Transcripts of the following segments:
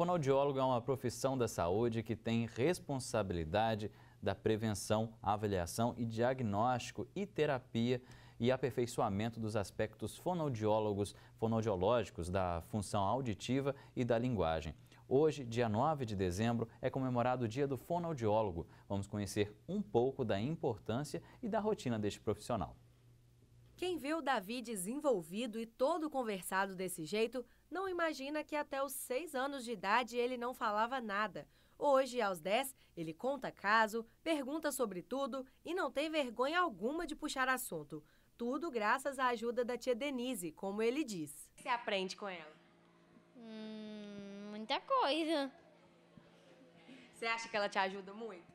fonoaudiólogo é uma profissão da saúde que tem responsabilidade da prevenção, avaliação e diagnóstico e terapia e aperfeiçoamento dos aspectos fonoaudiólogos, fonoaudiológicos da função auditiva e da linguagem. Hoje, dia 9 de dezembro, é comemorado o Dia do Fonoaudiólogo. Vamos conhecer um pouco da importância e da rotina deste profissional. Quem vê o Davi desenvolvido e todo conversado desse jeito não imagina que até os seis anos de idade ele não falava nada. Hoje, aos 10, ele conta caso, pergunta sobre tudo e não tem vergonha alguma de puxar assunto. Tudo graças à ajuda da tia Denise, como ele diz. O que você aprende com ela? Hum, muita coisa. Você acha que ela te ajuda muito?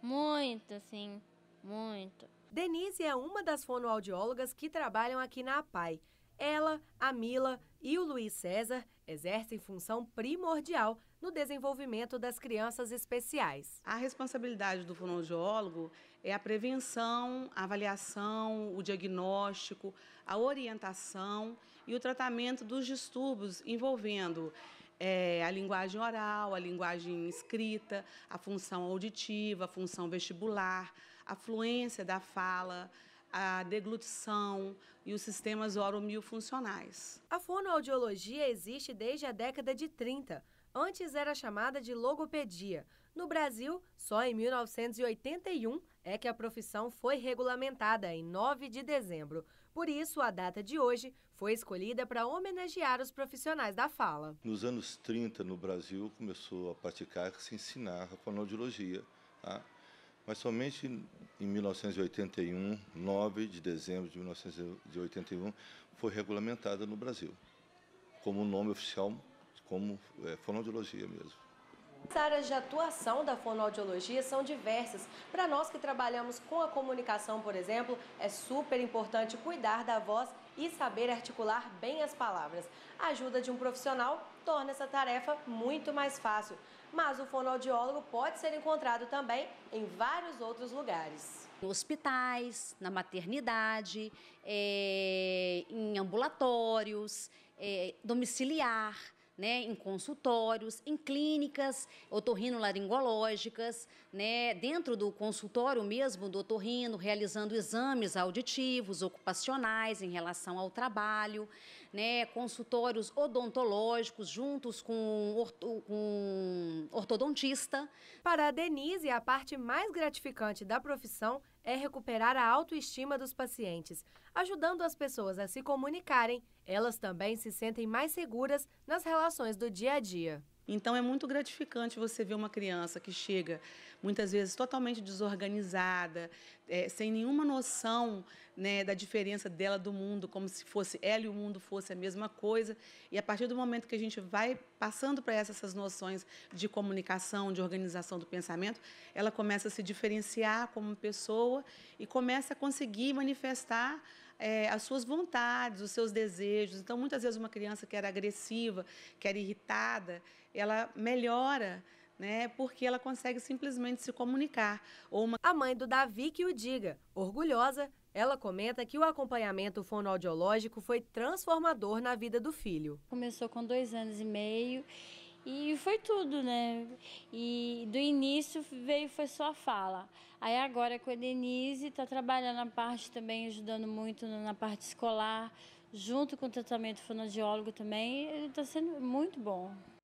Muito, sim. Muito. Denise é uma das fonoaudiólogas que trabalham aqui na APAI. Ela, a Mila e o Luiz César exercem função primordial no desenvolvimento das crianças especiais. A responsabilidade do fonoaudiólogo é a prevenção, a avaliação, o diagnóstico, a orientação e o tratamento dos distúrbios envolvendo é, a linguagem oral, a linguagem escrita, a função auditiva, a função vestibular, a fluência da fala, a deglutição e os sistemas funcionais. A fonoaudiologia existe desde a década de 30. Antes era chamada de logopedia. No Brasil, só em 1981 é que a profissão foi regulamentada, em 9 de dezembro. Por isso, a data de hoje foi escolhida para homenagear os profissionais da fala. Nos anos 30, no Brasil, começou a praticar, se ensinar a fonoaudiologia. Tá? Mas somente em 1981, 9 de dezembro de 1981, foi regulamentada no Brasil, como nome oficial, como é, fonoaudiologia mesmo. As áreas de atuação da fonoaudiologia são diversas. Para nós que trabalhamos com a comunicação, por exemplo, é super importante cuidar da voz e saber articular bem as palavras. A ajuda de um profissional torna essa tarefa muito mais fácil, mas o fonoaudiólogo pode ser encontrado também em vários outros lugares. Em hospitais, na maternidade, é, em ambulatórios, é, domiciliar, né, em consultórios, em clínicas otorrinolaringológicas, né, dentro do consultório mesmo do otorrino, realizando exames auditivos, ocupacionais em relação ao trabalho, né, consultórios odontológicos juntos com orto, ortodontista. Para a Denise, a parte mais gratificante da profissão é recuperar a autoestima dos pacientes. Ajudando as pessoas a se comunicarem, elas também se sentem mais seguras nas relações do dia a dia. Então é muito gratificante você ver uma criança que chega muitas vezes totalmente desorganizada, é, sem nenhuma noção né, da diferença dela do mundo, como se fosse ela e o mundo fosse a mesma coisa. E a partir do momento que a gente vai passando para essas noções de comunicação, de organização do pensamento, ela começa a se diferenciar como pessoa e começa a conseguir manifestar é, as suas vontades, os seus desejos. Então, muitas vezes, uma criança que era agressiva, que era irritada, ela melhora. Né, porque ela consegue simplesmente se comunicar. Ou uma... A mãe do Davi que o diga, orgulhosa, ela comenta que o acompanhamento fonoaudiológico foi transformador na vida do filho. Começou com dois anos e meio e foi tudo, né? E do início veio foi só a fala. Aí agora é com a Denise está trabalhando a parte também, ajudando muito na parte escolar, junto com o tratamento fonoaudiólogo também, está sendo muito bom.